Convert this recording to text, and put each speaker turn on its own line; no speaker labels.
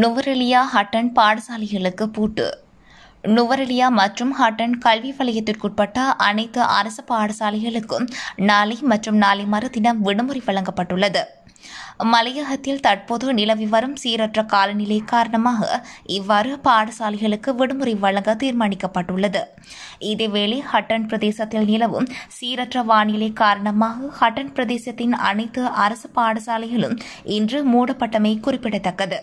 நுவரெலியா ஹட்டன் பாடசாலைகளுக்கு பூட்டு நுவரெலியா மற்றும் ஹட்டன் கல்வி வலயத்திற்குட்பட்ட அனைத்து அரசு பாடசாலைகளுக்கும் நாளை மற்றும் நாளை மறுதினம் விடுமுறை வழங்கப்பட்டுள்ளது மலையகத்தில் தற்போது நிலவி வரும் சீரற்ற காலநிலை காரணமாக இவ்வாறு பாடசாலைகளுக்கு விடுமுறை வழங்க தீர்மானிக்கப்பட்டுள்ளது இதேவேளை ஹட்டன் பிரதேசத்தில் நிலவும் சீரற்ற வானிலை காரணமாக ஹட்டன் பிரதேசத்தின் அனைத்து அரசு பாடசாலைகளும் இன்று மூடப்பட்டமை குறிப்பிடத்தக்கது